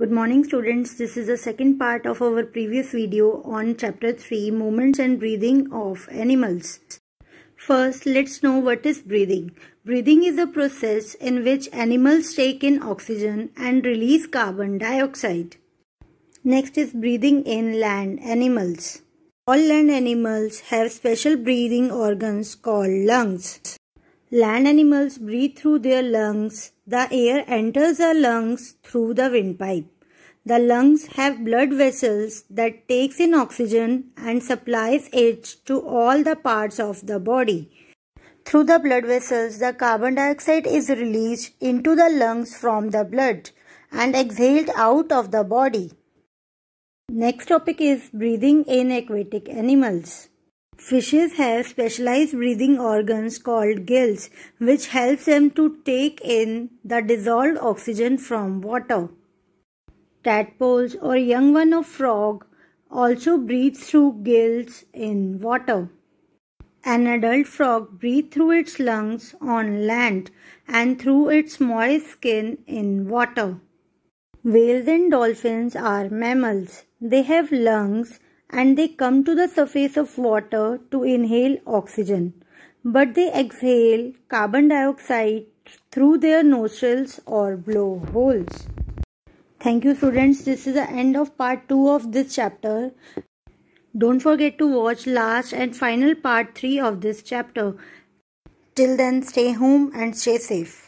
Good morning students. This is the second part of our previous video on chapter 3 movements and breathing of animals. First, let's know what is breathing. Breathing is a process in which animals take in oxygen and release carbon dioxide. Next is breathing in land animals. All land animals have special breathing organs called lungs. Land animals breathe through their lungs. The air enters the lungs through the windpipe. The lungs have blood vessels that takes in oxygen and supplies it to all the parts of the body. Through the blood vessels, the carbon dioxide is released into the lungs from the blood and exhaled out of the body. Next topic is breathing in aquatic animals. Fishes have specialized breathing organs called gills which helps them to take in the dissolved oxygen from water. Tadpoles or young one of frog also breathe through gills in water. An adult frog breathes through its lungs on land and through its moist skin in water. Whales and dolphins are mammals. They have lungs and they come to the surface of water to inhale oxygen. But they exhale carbon dioxide through their nostrils or blowholes. Thank you students. This is the end of part 2 of this chapter. Don't forget to watch last and final part 3 of this chapter. Till then stay home and stay safe.